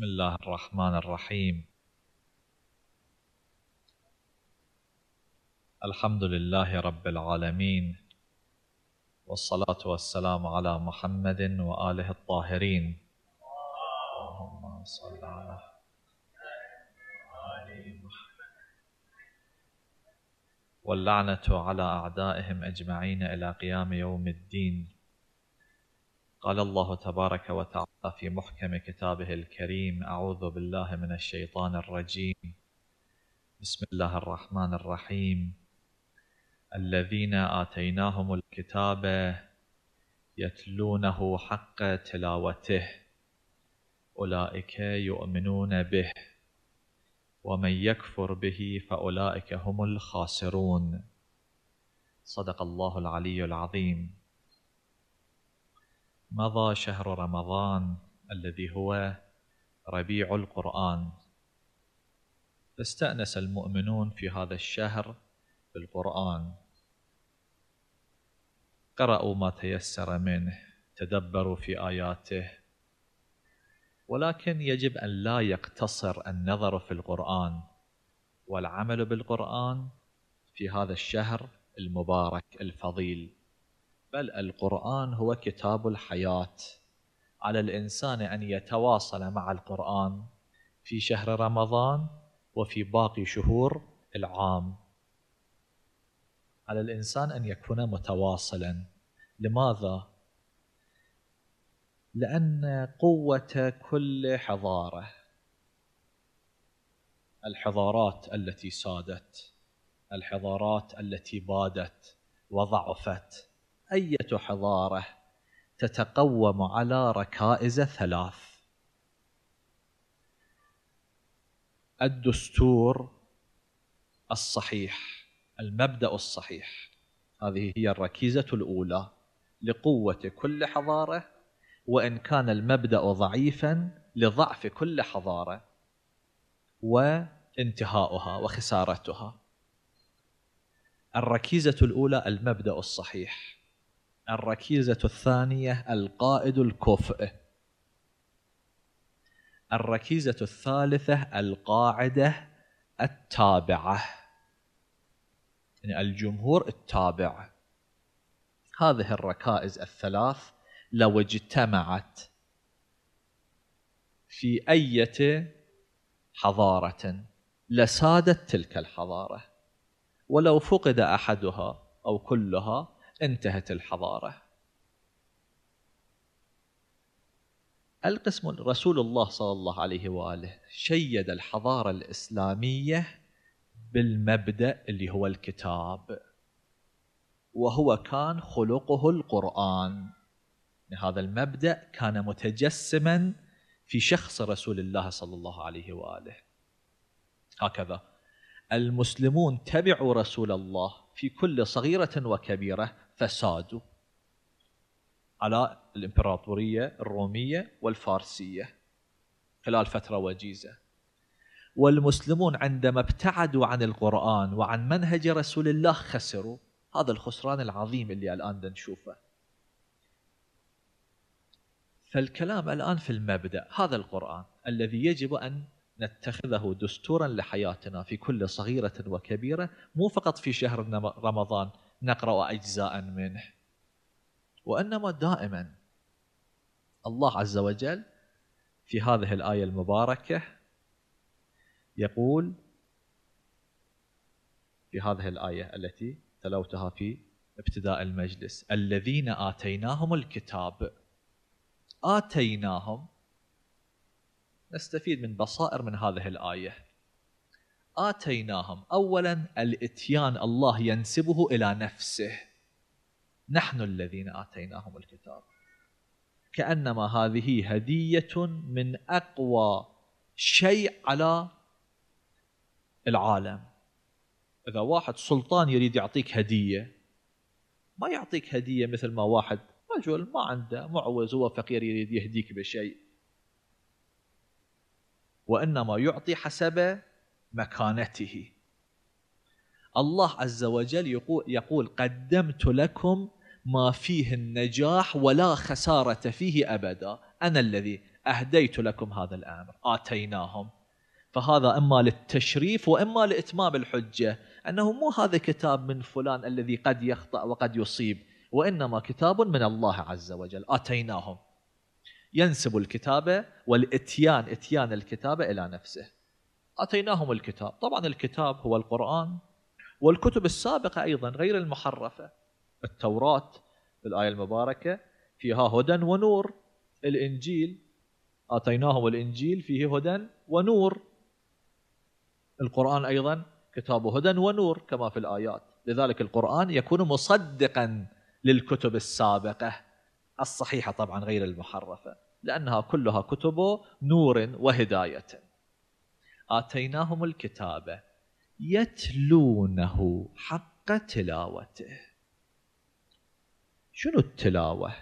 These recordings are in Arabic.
بسم الله الرحمن الرحيم الحمد لله رب العالمين والصلاة والسلام على محمد وآله الطاهرين اللهم صل على محمد واللعنة على أعدائهم أجمعين إلى قيام يوم الدين قال الله تبارك وتعالى في محكم كتابه الكريم أعوذ بالله من الشيطان الرجيم بسم الله الرحمن الرحيم الذين آتيناهم الكتاب يتلونه حق تلاوته أولئك يؤمنون به ومن يكفر به فأولئك هم الخاسرون صدق الله العلي العظيم مضى شهر رمضان الذي هو ربيع القرآن فاستأنس المؤمنون في هذا الشهر بالقرآن قرأوا ما تيسر منه تدبروا في آياته ولكن يجب أن لا يقتصر النظر في القرآن والعمل بالقرآن في هذا الشهر المبارك الفضيل بل القرآن هو كتاب الحياة على الإنسان أن يتواصل مع القرآن في شهر رمضان وفي باقي شهور العام على الإنسان أن يكون متواصلا لماذا؟ لأن قوة كل حضارة الحضارات التي سادت الحضارات التي بادت وضعفت أية حضارة تتقوم على ركائز ثلاث الدستور الصحيح المبدأ الصحيح هذه هي الركيزة الأولى لقوة كل حضارة وإن كان المبدأ ضعيفا لضعف كل حضارة وانتهاؤها وخسارتها الركيزة الأولى المبدأ الصحيح الركيزة الثانية القائد الكفء الركيزة الثالثة القاعدة التابعة يعني الجمهور التابع هذه الركائز الثلاث لو اجتمعت في أية حضارة لسادت تلك الحضارة ولو فقد أحدها أو كلها انتهت الحضارة القسم رسول الله صلى الله عليه وآله شيد الحضارة الإسلامية بالمبدأ اللي هو الكتاب وهو كان خلقه القرآن هذا المبدأ كان متجسما في شخص رسول الله صلى الله عليه وآله هكذا المسلمون تبعوا رسول الله في كل صغيرة وكبيرة فساده على الامبراطوريه الروميه والفارسيه خلال فتره وجيزه والمسلمون عندما ابتعدوا عن القران وعن منهج رسول الله خسروا هذا الخسران العظيم اللي الان نشوفه فالكلام الان في المبدا هذا القران الذي يجب ان نتخذه دستورا لحياتنا في كل صغيره وكبيره مو فقط في شهر رمضان نقرأ أجزاء منه وإنما دائما الله عز وجل في هذه الآية المباركة يقول في هذه الآية التي تلوتها في ابتداء المجلس الذين آتيناهم الكتاب آتيناهم نستفيد من بصائر من هذه الآية آتيناهم أولا الإتيان الله ينسبه إلى نفسه نحن الذين آتيناهم الكتاب كأنما هذه هدية من أقوى شيء على العالم إذا واحد سلطان يريد يعطيك هدية ما يعطيك هدية مثل ما واحد رجل ما عنده معوز هو فقير يريد يهديك بشيء وإنما يعطي حسب مكانته الله عز وجل يقول قدمت لكم ما فيه النجاح ولا خسارة فيه أبدا أنا الذي أهديت لكم هذا الأمر آتيناهم فهذا إما للتشريف وإما لإتمام الحجة أنه مو هذا كتاب من فلان الذي قد يخطأ وقد يصيب وإنما كتاب من الله عز وجل آتيناهم ينسب الكتابة والإتيان إتيان الكتابة إلى نفسه أتيناهم الكتاب طبعا الكتاب هو القرآن والكتب السابقة أيضا غير المحرفة التوراة الآية المباركة فيها هدى ونور الإنجيل آتيناهم الإنجيل فيه هدى ونور القرآن أيضا كتاب هدى ونور كما في الآيات لذلك القرآن يكون مصدقا للكتب السابقة الصحيحة طبعا غير المحرفة لأنها كلها كتب نور وهداية آتيناهم الكتاب يتلونه حق تلاوته شنو التلاوة؟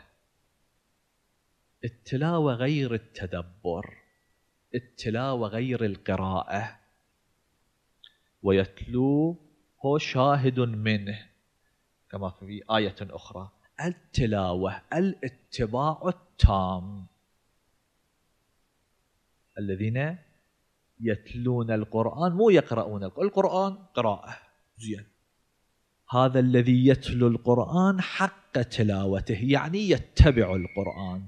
التلاوة غير التدبر التلاوة غير القراءة ويتلو هو شاهد منه كما في آية أخرى التلاوة الاتباع التام الذين يتلون القرآن مو يقرؤون القرآن قراءة زين هذا الذي يتلو القرآن حق تلاوته يعني يتبع القرآن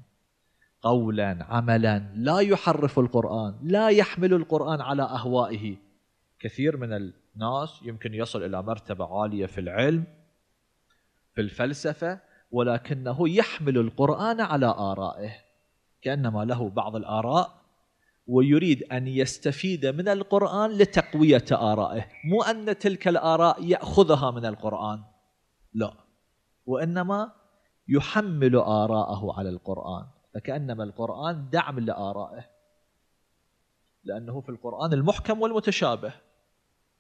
قولا عملا لا يحرف القرآن لا يحمل القرآن على أهوائه كثير من الناس يمكن يصل إلى مرتبة عالية في العلم في الفلسفة ولكنه يحمل القرآن على آرائه كأنما له بعض الآراء ويريد أن يستفيد من القرآن لتقوية آرائه مو أن تلك الآراء يأخذها من القرآن لا وإنما يحمل آراءه على القرآن فكأنما القرآن دعم لآرائه لأنه في القرآن المحكم والمتشابه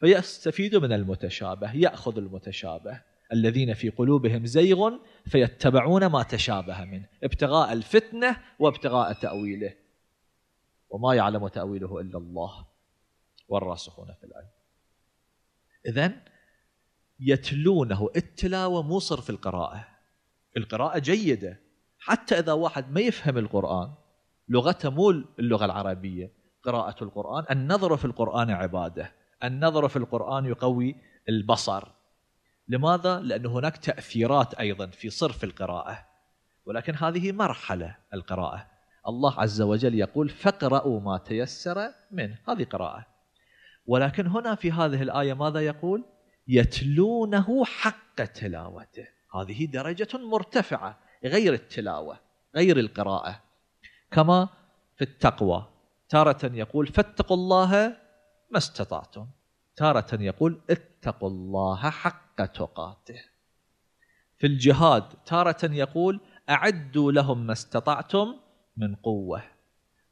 فيستفيد من المتشابه يأخذ المتشابه الذين في قلوبهم زيغ فيتبعون ما تشابه منه ابتغاء الفتنة وابتغاء تأويله وما يعلم تأويله إلا الله والراسخون في العلم إذا يتلونه التلاوة مو صرف في القراءة القراءة جيدة حتى إذا واحد ما يفهم القرآن لغته مو اللغة العربية قراءة القرآن النظر في القرآن عبادة النظر في القرآن يقوي البصر لماذا؟ لأن هناك تأثيرات أيضا في صرف القراءة ولكن هذه مرحلة القراءة الله عز وجل يقول فاقرأوا ما تيسر منه هذه قراءة ولكن هنا في هذه الآية ماذا يقول يتلونه حق تلاوته هذه درجة مرتفعة غير التلاوة غير القراءة كما في التقوى تارة يقول فاتقوا الله ما استطعتم تارة يقول اتقوا الله حق تقاته في الجهاد تارة يقول أعدوا لهم ما استطعتم من قوة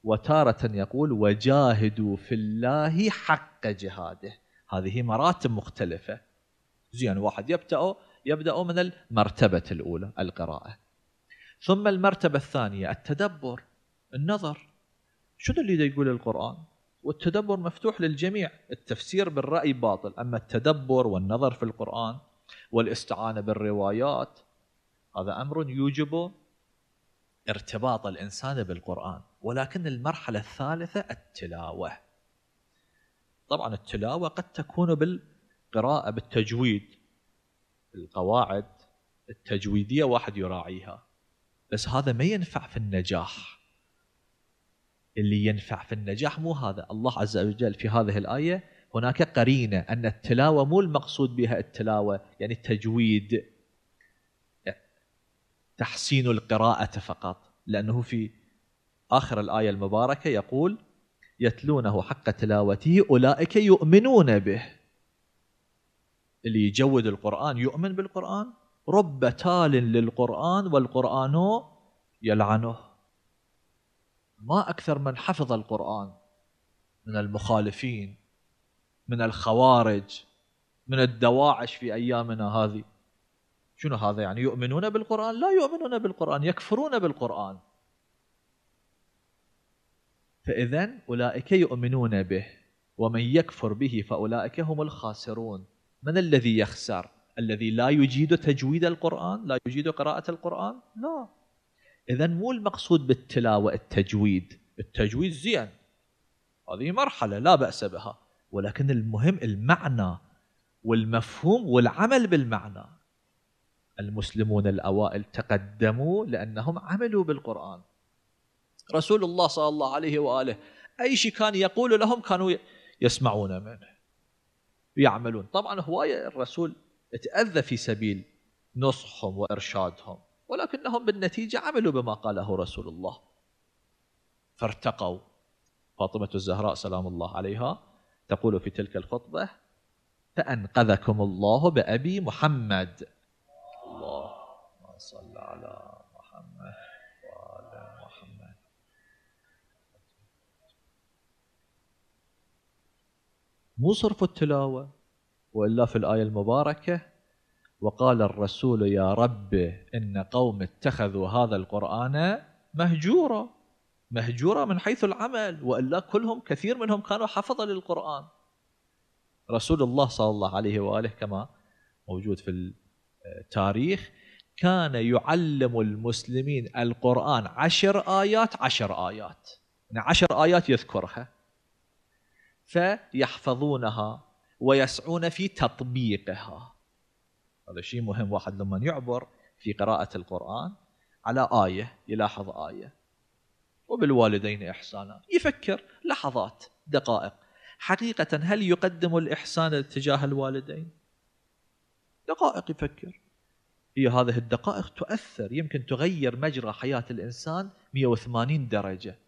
وتارة يقول وجاهدوا في الله حق جهاده هذه مراتب مختلفة زين واحد يبدأ يبدأ من المرتبة الأولى القراءة ثم المرتبة الثانية التدبر النظر شنو اللي يقول القرآن والتدبر مفتوح للجميع التفسير بالرأي باطل أما التدبر والنظر في القرآن والاستعانة بالروايات هذا أمر يوجب ارتباط الانسان بالقران ولكن المرحله الثالثه التلاوه طبعا التلاوه قد تكون بالقراءه بالتجويد القواعد التجويديه واحد يراعيها بس هذا ما ينفع في النجاح اللي ينفع في النجاح مو هذا الله عز وجل في هذه الايه هناك قرينه ان التلاوه مو المقصود بها التلاوه يعني التجويد تحسين القراءة فقط لأنه في آخر الآية المباركة يقول يتلونه حق تلاوته أولئك يؤمنون به اللي يجود القرآن يؤمن بالقرآن رب تال للقرآن والقرآن يلعنه ما أكثر من حفظ القرآن من المخالفين من الخوارج من الدواعش في أيامنا هذه شنو هذا يعني يؤمنون بالقرآن لا يؤمنون بالقرآن يكفرون بالقرآن فإذا أولئك يؤمنون به ومن يكفر به فأولئك هم الخاسرون من الذي يخسر الذي لا يجيد تجويد القرآن لا يجيد قراءة القرآن لا إذا مو المقصود بالتلاوة التجويد التجويد زين هذه مرحلة لا بأس بها ولكن المهم المعنى والمفهوم والعمل بالمعنى المسلمون الأوائل تقدموا لأنهم عملوا بالقرآن رسول الله صلى الله عليه وآله أي شيء كان يقول لهم كانوا يسمعون منه يعملون طبعا هواية الرسول تأذى في سبيل نصحهم وإرشادهم ولكنهم بالنتيجة عملوا بما قاله رسول الله فارتقوا فاطمة الزهراء سلام الله عليها تقول في تلك الخطبة فأنقذكم الله بأبي محمد صل على محمد وعلى محمد مو صرف التلاوة وإلا في الآية المباركة وقال الرسول يا رب إن قوم اتخذوا هذا القرآن مهجورا مهجورة من حيث العمل وإلا كلهم كثير منهم كانوا حفظة للقرآن رسول الله صلى الله عليه وآله كما موجود في التاريخ آه، كان يعلم المسلمين القرآن عشر آيات عشر آيات يعني عشر آيات يذكرها فيحفظونها ويسعون في تطبيقها هذا شيء مهم واحد لما يعبر في قراءة القرآن على آية يلاحظ آية وبالوالدين إحسانا يفكر لحظات دقائق حقيقة هل يقدم الإحسان تجاه الوالدين دقائق يفكر هي هذه الدقائق تؤثر يمكن تغير مجرى حياة الإنسان 180 درجة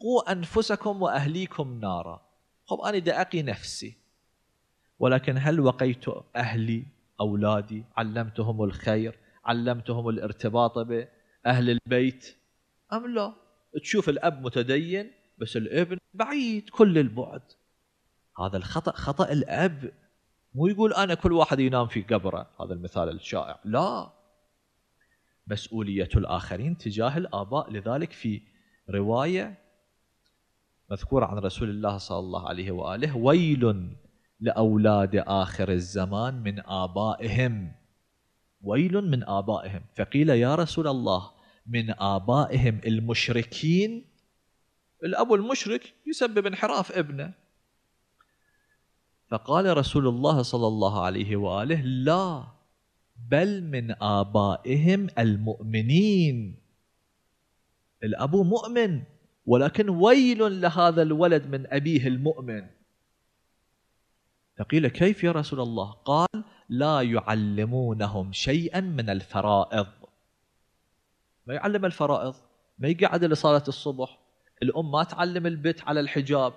قوا أنفسكم وأهليكم نارا خب أنا دأقي نفسي ولكن هل وقيت أهلي أولادي علمتهم الخير علمتهم الارتباط بأهل البيت أم لا تشوف الأب متدين بس الابن بعيد كل البعد هذا الخطأ خطأ الأب مو يقول انا كل واحد ينام في قبره هذا المثال الشائع لا مسؤوليه الاخرين تجاه الاباء لذلك في روايه مذكوره عن رسول الله صلى الله عليه واله ويل لاولاد اخر الزمان من ابائهم ويل من ابائهم فقيل يا رسول الله من ابائهم المشركين الاب المشرك يسبب انحراف ابنه فقال رسول الله صلى الله عليه واله لا بل من ابائهم المؤمنين الاب مؤمن ولكن ويل لهذا الولد من ابيه المؤمن فقيل كيف يا رسول الله قال لا يعلمونهم شيئا من الفرائض ما يعلم الفرائض ما يقعد لصلاه الصبح الام ما تعلم البت على الحجاب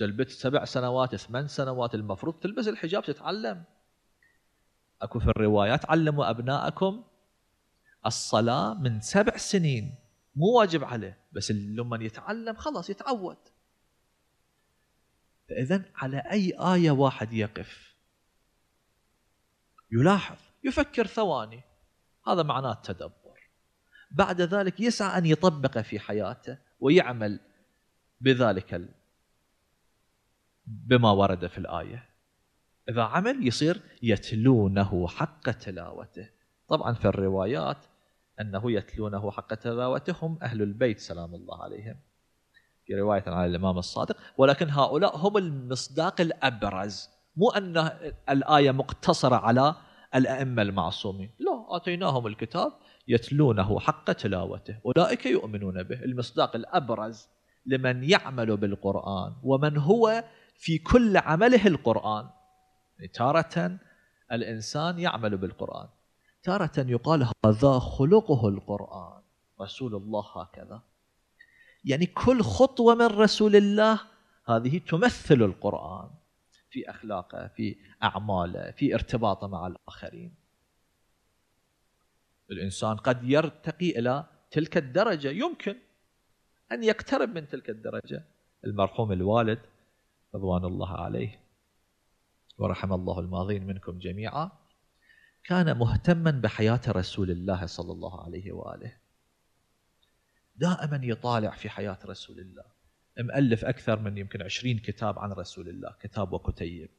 البت سبع سنوات ثمان سنوات المفروض تلبس الحجاب تتعلم اكو في الروايات علموا ابنائكم الصلاه من سبع سنين مو واجب عليه بس لما يتعلم خلاص يتعود فاذا على اي ايه واحد يقف يلاحظ يفكر ثواني هذا معناه التدبر بعد ذلك يسعى ان يطبقه في حياته ويعمل بذلك بما ورد في الآية إذا عمل يصير يتلونه حق تلاوته طبعا في الروايات أنه يتلونه حق تلاوته هم أهل البيت سلام الله عليهم في رواية عن الإمام الصادق ولكن هؤلاء هم المصداق الأبرز مو أن الآية مقتصرة على الأئمة المعصومين لا أتيناهم الكتاب يتلونه حق تلاوته أولئك يؤمنون به المصداق الأبرز لمن يعمل بالقرآن ومن هو في كل عمله القرآن يعني تارة الإنسان يعمل بالقرآن تارة يقال هذا خلقه القرآن رسول الله هكذا يعني كل خطوة من رسول الله هذه تمثل القرآن في أخلاقه في أعماله في ارتباطه مع الآخرين الإنسان قد يرتقي إلى تلك الدرجة يمكن أن يقترب من تلك الدرجة المرحوم الوالد رضوان الله عليه ورحم الله الماضين منكم جميعا كان مهتما بحياة رسول الله صلى الله عليه وآله دائما يطالع في حياة رسول الله مؤلف أكثر من يمكن عشرين كتاب عن رسول الله كتاب وكتيب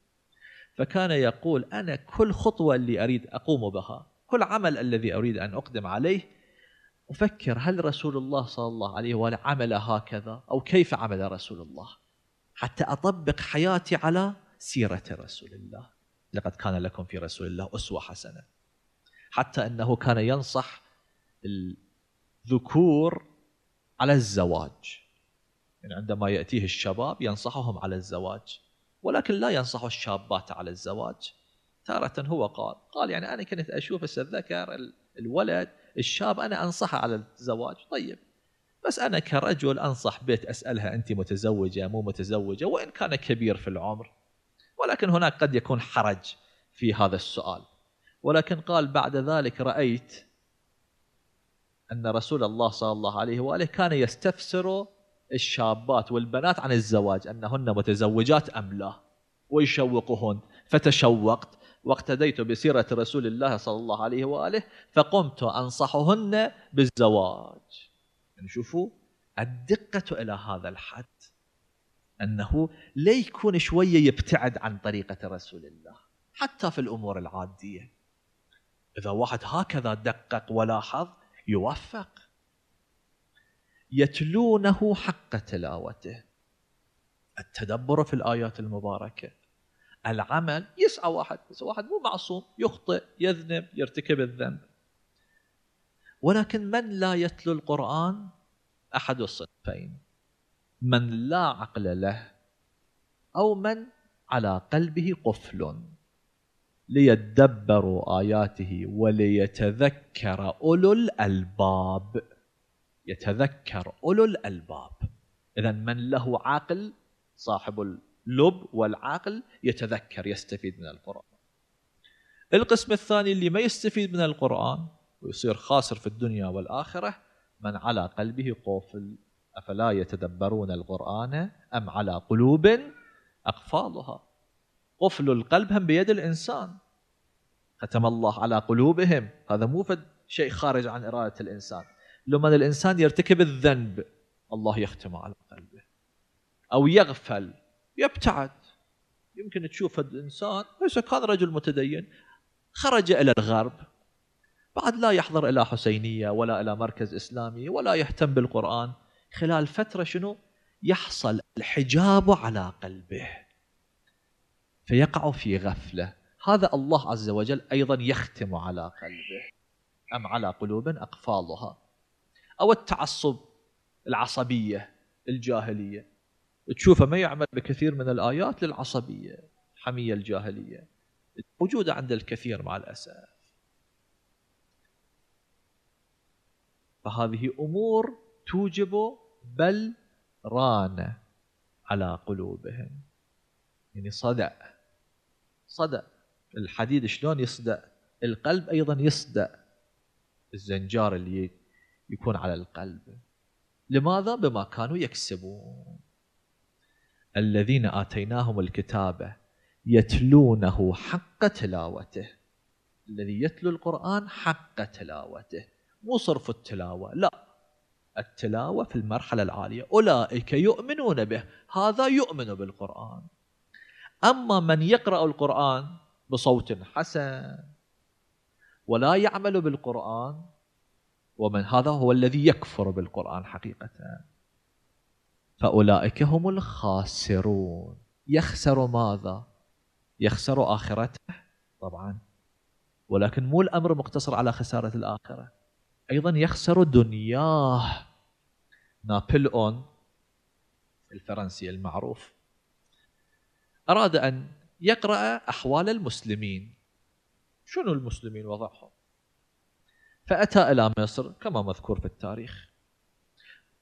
فكان يقول أنا كل خطوة اللي أريد أقوم بها كل عمل الذي أريد أن أقدم عليه أفكر هل رسول الله صلى الله عليه وآله عمل هكذا أو كيف عمل رسول الله حتى أطبق حياتي على سيرة رسول الله لقد كان لكم في رسول الله أسوة حسنة حتى أنه كان ينصح الذكور على الزواج يعني عندما يأتيه الشباب ينصحهم على الزواج ولكن لا ينصح الشابات على الزواج تارة هو قال قال يعني أنا كنت أشوف الذكر الولد الشاب أنا أنصحه على الزواج طيب بس انا كرجل انصح بيت اسالها انت متزوجه مو متزوجه وان كان كبير في العمر ولكن هناك قد يكون حرج في هذا السؤال ولكن قال بعد ذلك رايت ان رسول الله صلى الله عليه واله كان يستفسر الشابات والبنات عن الزواج انهن متزوجات ام لا ويشوقهن فتشوقت واقتديت بسيره رسول الله صلى الله عليه واله فقمت انصحهن بالزواج يعني شوفوا الدقة إلى هذا الحد أنه لا يكون شوية يبتعد عن طريقة رسول الله حتى في الأمور العادية إذا واحد هكذا دقق ولاحظ يوفق يتلونه حق تلاوته التدبر في الآيات المباركة العمل يسعى واحد يسعى واحد مو معصوم يخطئ يذنب يرتكب الذنب ولكن من لا يتلو القرآن أحد الصنفين من لا عقل له أو من على قلبه قفل ليدبروا آياته وليتذكر أولو الألباب يتذكر أولو الألباب إذا من له عقل صاحب اللب والعقل يتذكر يستفيد من القرآن القسم الثاني اللي ما يستفيد من القرآن ويصير خاسر في الدنيا والآخرة من على قلبه قفل أفلا يتدبرون القرآن أم على قلوب أقفالها قفل القلب هم بيد الإنسان ختم الله على قلوبهم هذا مو شيء خارج عن إرادة الإنسان لما الإنسان يرتكب الذنب الله يختم على قلبه أو يغفل يبتعد يمكن تشوف الإنسان ليس كان رجل متدين خرج إلى الغرب بعد لا يحضر إلى حسينية ولا إلى مركز إسلامي ولا يهتم بالقرآن خلال فترة شنو يحصل الحجاب على قلبه فيقع في غفلة هذا الله عز وجل أيضا يختم على قلبه أم على قلوب أقفالها أو التعصب العصبية الجاهلية تشوفه ما يعمل بكثير من الآيات للعصبية حمية الجاهلية موجودة عند الكثير مع الأسف فهذه امور توجب بل ران على قلوبهم يعني صدأ صدأ الحديد شلون يصدأ القلب ايضا يصدأ الزنجار اللي يكون على القلب لماذا بما كانوا يكسبون الذين اتيناهم الكتاب يتلونه حق تلاوته الذي يتلو القران حق تلاوته مو صرف التلاوة لا التلاوة في المرحلة العالية أولئك يؤمنون به هذا يؤمن بالقرآن أما من يقرأ القرآن بصوت حسن ولا يعمل بالقرآن ومن هذا هو الذي يكفر بالقرآن حقيقة فأولئك هم الخاسرون يخسر ماذا؟ يخسر آخرته طبعا ولكن مو الأمر مقتصر على خسارة الآخرة أيضا يخسر دنياه نابلئون الفرنسي المعروف أراد أن يقرأ أحوال المسلمين شنو المسلمين وضعهم فأتى إلى مصر كما مذكور في التاريخ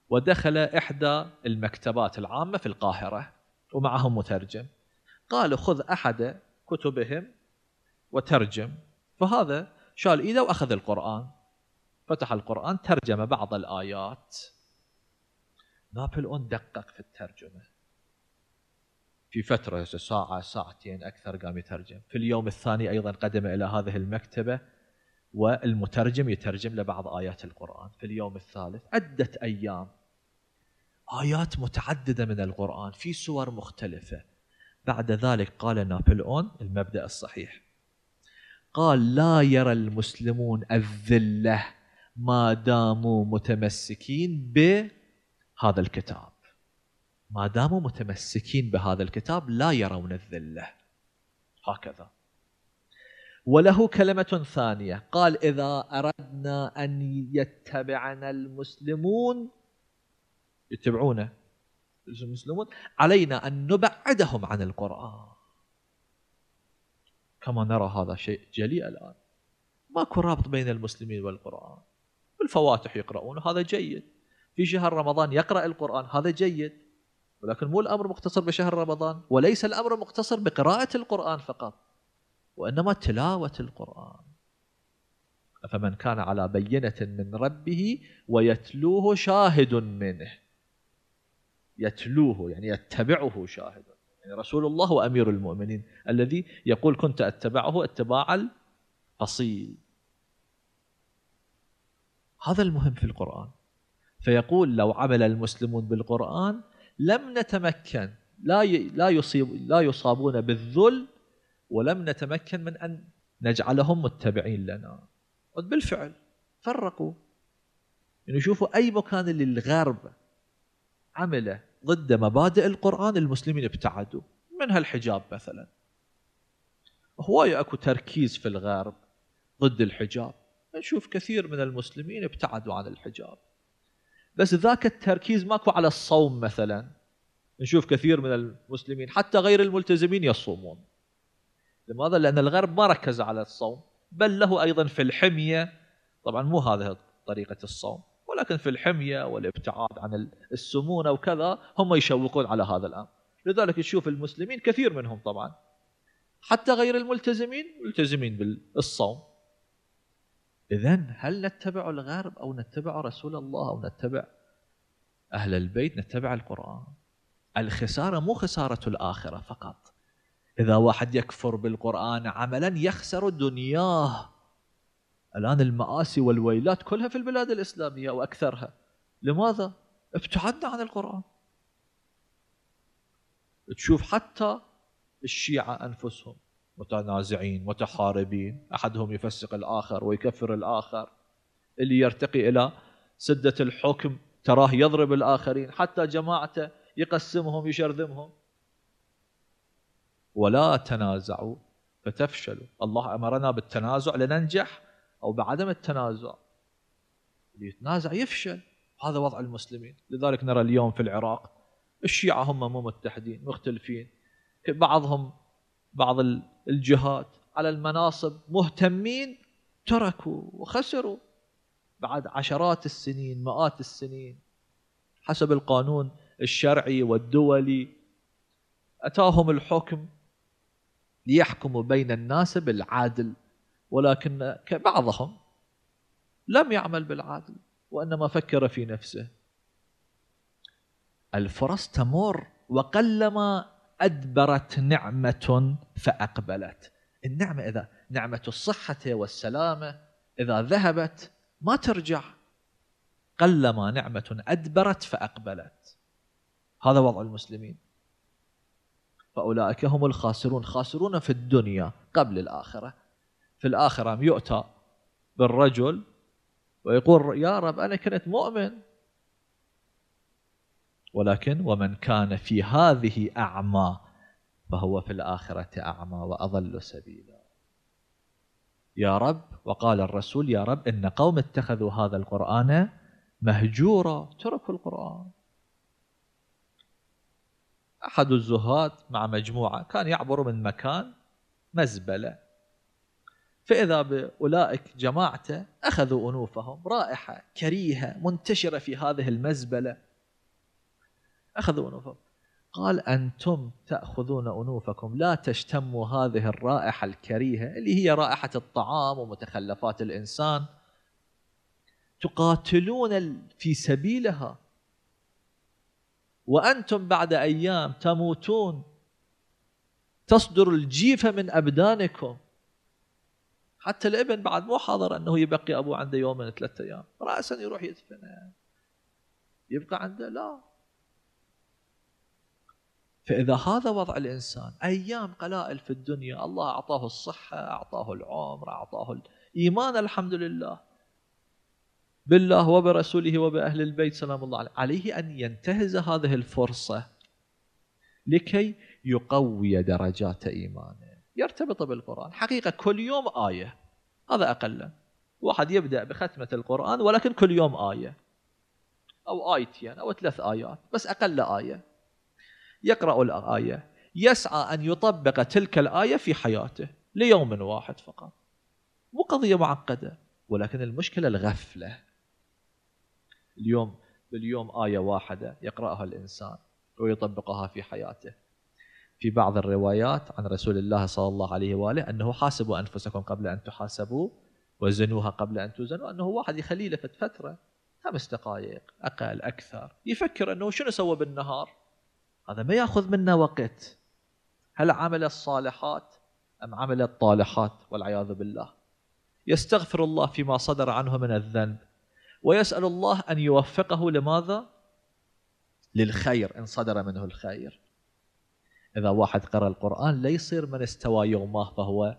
ودخل إحدى المكتبات العامة في القاهرة ومعه مترجم قال خذ أحد كتبهم وترجم فهذا شال إيده وأخذ القرآن فتح القرآن ترجم بعض الآيات نابليون دقق في الترجمة في فترة ساعة ساعتين أكثر قام يترجم في اليوم الثاني أيضا قدم إلى هذه المكتبة والمترجم يترجم لبعض آيات القرآن في اليوم الثالث عدة أيام آيات متعددة من القرآن في سور مختلفة بعد ذلك قال نابليون المبدأ الصحيح قال لا يرى المسلمون الذله ما داموا متمسكين بهذا الكتاب ما داموا متمسكين بهذا الكتاب لا يرون الذله هكذا وله كلمه ثانيه قال اذا اردنا ان يتبعنا المسلمون يتبعونه المسلمون علينا ان نبعدهم عن القران كما نرى هذا شيء جلي الان ماكو رابط بين المسلمين والقران الفواتح يقرؤون هذا جيد في شهر رمضان يقرأ القرآن هذا جيد ولكن مو الأمر مقتصر بشهر رمضان وليس الأمر مقتصر بقراءة القرآن فقط وإنما تلاوة القرآن فمن كان على بينة من ربه ويتلوه شاهد منه يتلوه يعني يتبعه شاهد يعني رسول الله وأمير المؤمنين الذي يقول كنت أتبعه اتباع الأصيل هذا المهم في القرآن فيقول لو عمل المسلمون بالقرآن لم نتمكن لا لا يصيب لا يصابون بالذل ولم نتمكن من ان نجعلهم متبعين لنا بالفعل فرقوا يعني شوفوا اي مكان اللي الغرب عمله ضد مبادئ القران المسلمين ابتعدوا منها الحجاب مثلا هوايه اكو تركيز في الغرب ضد الحجاب نشوف كثير من المسلمين ابتعدوا عن الحجاب بس ذاك التركيز ماكو على الصوم مثلا نشوف كثير من المسلمين حتى غير الملتزمين يصومون لماذا؟ لأن الغرب ما ركز على الصوم بل له أيضا في الحمية طبعا مو هذه طريقة الصوم ولكن في الحمية والابتعاد عن السمونة وكذا هم يشوقون على هذا الأمر لذلك تشوف المسلمين كثير منهم طبعا حتى غير الملتزمين ملتزمين بالصوم إذا هل نتبع الغرب أو نتبع رسول الله أو نتبع أهل البيت نتبع القرآن الخسارة مو خسارة الآخرة فقط إذا واحد يكفر بالقرآن عملا يخسر دنياه الآن المآسي والويلات كلها في البلاد الإسلامية وأكثرها لماذا؟ ابتعدنا عن القرآن تشوف حتى الشيعة أنفسهم متنازعين متحاربين احدهم يفسق الاخر ويكفر الاخر اللي يرتقي الى سده الحكم تراه يضرب الاخرين حتى جماعته يقسمهم يشرذمهم ولا تنازعوا فتفشلوا الله امرنا بالتنازع لننجح او بعدم التنازع اللي يتنازع يفشل هذا وضع المسلمين لذلك نرى اليوم في العراق الشيعه هم مو متحدين مختلفين بعضهم بعض الجهات على المناصب مهتمين تركوا وخسروا بعد عشرات السنين مئات السنين حسب القانون الشرعي والدولي أتاهم الحكم ليحكموا بين الناس بالعادل ولكن بعضهم لم يعمل بالعادل وإنما فكر في نفسه الفرص تمر وقلما أدبرت نعمة فأقبلت النعمة إذا نعمة الصحة والسلامة إذا ذهبت ما ترجع قلما نعمة أدبرت فأقبلت هذا وضع المسلمين فأولئك هم الخاسرون خاسرون في الدنيا قبل الآخرة في الآخرة يؤتى بالرجل ويقول يا رب أنا كنت مؤمن ولكن ومن كان في هذه أعمى فهو في الآخرة أعمى وأضل سبيلا يا رب وقال الرسول يا رب إن قوم اتخذوا هذا القرآن مهجورا تركوا القرآن أحد الزهاد مع مجموعة كان يعبر من مكان مزبلة فإذا بأولئك جماعته أخذوا أنوفهم رائحة كريهة منتشرة في هذه المزبلة أخذوا أنوفهم قال أنتم تأخذون أنوفكم لا تشتموا هذه الرائحة الكريهة اللي هي رائحة الطعام ومتخلفات الإنسان تقاتلون في سبيلها وأنتم بعد أيام تموتون تصدر الجيفة من أبدانكم حتى الابن بعد مو حاضر أنه يبقي أبوه عنده يومين ثلاثة أيام رأسا يروح يدفن يبقى عنده لا فإذا هذا وضع الإنسان أيام قلائل في الدنيا الله أعطاه الصحة أعطاه العمر أعطاه الإيمان الحمد لله بالله وبرسوله وبأهل البيت سلام الله عليه عليه أن ينتهز هذه الفرصة لكي يقوي درجات إيمانه يرتبط بالقرآن حقيقة كل يوم آية هذا اقل واحد يبدأ بختمة القرآن ولكن كل يوم آية أو آيتين أو ثلاث آيات بس أقل آية يقرأ الآية يسعى أن يطبق تلك الآية في حياته ليوم واحد فقط مو قضية معقدة ولكن المشكلة الغفلة اليوم باليوم آية واحدة يقرأها الإنسان ويطبقها في حياته في بعض الروايات عن رسول الله صلى الله عليه وآله أنه حاسبوا أنفسكم قبل أن تحاسبوا وزنوها قبل أن توزنوا أنه واحد يخليه لفت فترة خمس دقائق أقل أكثر يفكر أنه شنو سوى بالنهار هذا ما ياخذ منا وقت هل عمل الصالحات ام عمل الطالحات والعياذ بالله يستغفر الله فيما صدر عنه من الذنب ويسال الله ان يوفقه لماذا للخير ان صدر منه الخير اذا واحد قرأ القران لا يصير من استوى يغماه فهو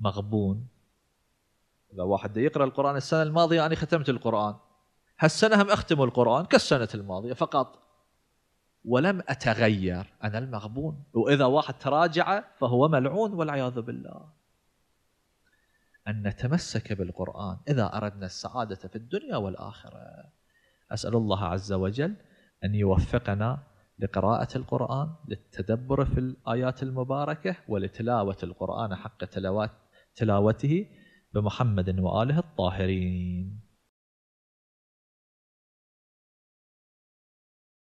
مغبون اذا واحد يقرا القران السنه الماضيه انا ختمت القران هالسنه هم اختموا القران كالسنه الماضيه فقط ولم أتغير أنا المغبون وإذا واحد تراجع فهو ملعون والعياذ بالله أن نتمسك بالقرآن إذا أردنا السعادة في الدنيا والآخرة أسأل الله عز وجل أن يوفقنا لقراءة القرآن للتدبر في الآيات المباركة ولتلاوة القرآن حق تلاوته بمحمد وآله الطاهرين